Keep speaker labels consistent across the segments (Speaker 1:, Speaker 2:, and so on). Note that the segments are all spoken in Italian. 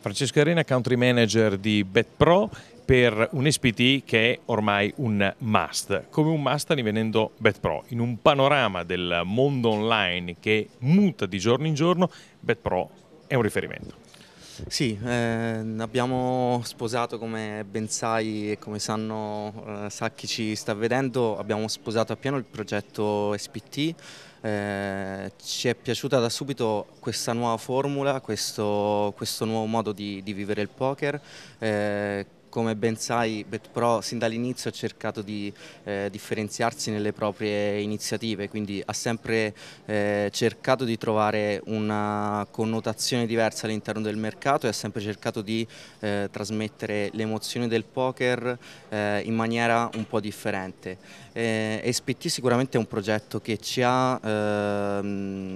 Speaker 1: Francesco Arena, country manager di BetPro per un SPT che è ormai un must, come un must sta divenendo BetPro. In un panorama del mondo online che muta di giorno in giorno, BetPro è un
Speaker 2: riferimento. Sì, eh, abbiamo sposato come ben sai e come sanno eh, sa chi ci sta vedendo, abbiamo sposato appieno il progetto SPT, eh, ci è piaciuta da subito questa nuova formula, questo, questo nuovo modo di, di vivere il poker eh, come ben sai, BetPro sin dall'inizio ha cercato di eh, differenziarsi nelle proprie iniziative, quindi ha sempre eh, cercato di trovare una connotazione diversa all'interno del mercato e ha sempre cercato di eh, trasmettere emozioni del poker eh, in maniera un po' differente. Eh, SPT sicuramente è un progetto che ci ha ehm,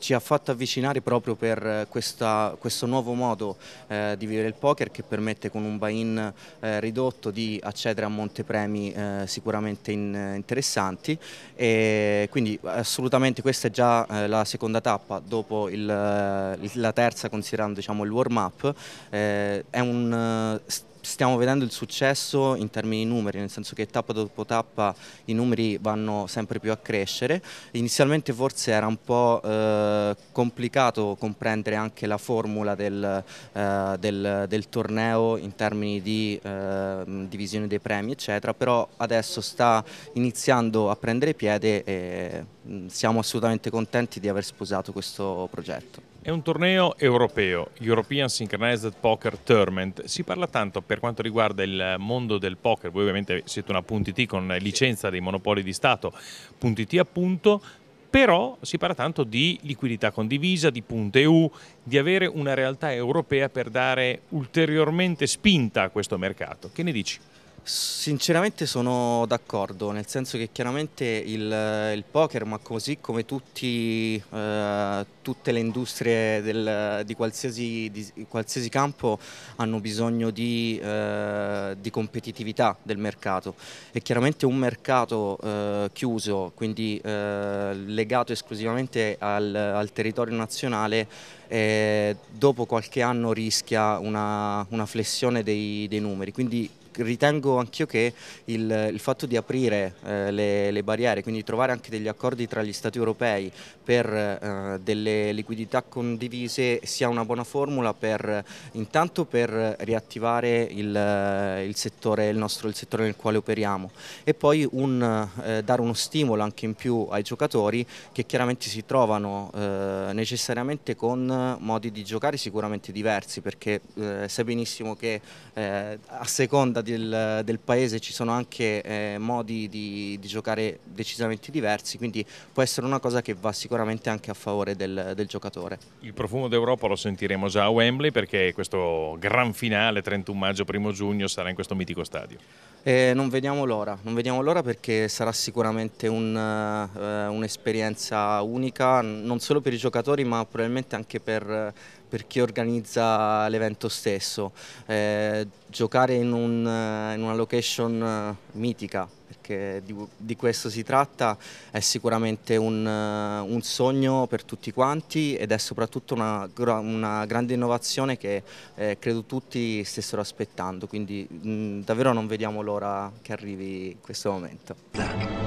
Speaker 2: ci ha fatto avvicinare proprio per eh, questa, questo nuovo modo eh, di vivere il poker che permette con un buy-in eh, ridotto di accedere a montepremi eh, sicuramente in, eh, interessanti e quindi assolutamente questa è già eh, la seconda tappa dopo il, la terza considerando diciamo, il warm up, è un stiamo vedendo il successo in termini di numeri, nel senso che tappa dopo tappa i numeri vanno sempre più a crescere. Inizialmente forse era un po' eh, complicato comprendere anche la formula del, eh, del, del torneo in termini di eh, divisione dei premi, eccetera, però adesso sta iniziando a prendere piede e mm, siamo assolutamente contenti di aver sposato questo progetto.
Speaker 1: È un torneo europeo, European Synchronized Poker Tournament. Si parla tanto per quanto riguarda il mondo del poker, voi ovviamente siete una .it con licenza dei monopoli di Stato, .it appunto, però si parla tanto di liquidità condivisa, di .eu, di avere una realtà europea per dare ulteriormente spinta a questo mercato. Che ne dici?
Speaker 2: Sinceramente sono d'accordo, nel senso che chiaramente il, il, poker, ma così come tutti, eh, tutte le industrie del, di, qualsiasi, di, qualsiasi, campo, hanno bisogno di, eh, di, competitività del mercato e chiaramente un mercato eh, chiuso, quindi eh, legato esclusivamente al, al territorio nazionale, eh, dopo qualche anno rischia una, una flessione dei, dei numeri. Quindi ritengo anch'io che il, il, fatto di aprire eh, le, le, barriere, quindi trovare anche degli accordi tra gli Stati europei per eh, delle liquidità condivise sia una buona formula per intanto per riattivare il, il, settore, il nostro, settore, nel quale operiamo e poi un, eh, dare uno stimolo anche in più ai giocatori che chiaramente si trovano eh, necessariamente con modi di giocare sicuramente diversi perché eh, sai benissimo che eh, a seconda seconda del, del paese ci sono anche eh, modi di, di, giocare decisamente diversi, quindi può essere una cosa che va sicuramente anche a favore del, del giocatore. Il profumo d'Europa lo
Speaker 1: sentiremo già a Wembley perché questo gran finale 31 maggio, 1 giugno sarà in questo mitico
Speaker 2: stadio. Eh, non vediamo l'ora, non vediamo l'ora perché sarà sicuramente eh, un'esperienza unica non solo per i giocatori ma probabilmente anche per per chi organizza l'evento stesso. Eh, giocare in, un, eh, in, una location eh, mitica, perché di, di questo si tratta, è sicuramente un, eh, un, sogno per tutti quanti ed è soprattutto una, una grande innovazione che eh, credo tutti stessero aspettando, quindi mh, mm, davvero non vediamo l'ora che arrivi questo momento.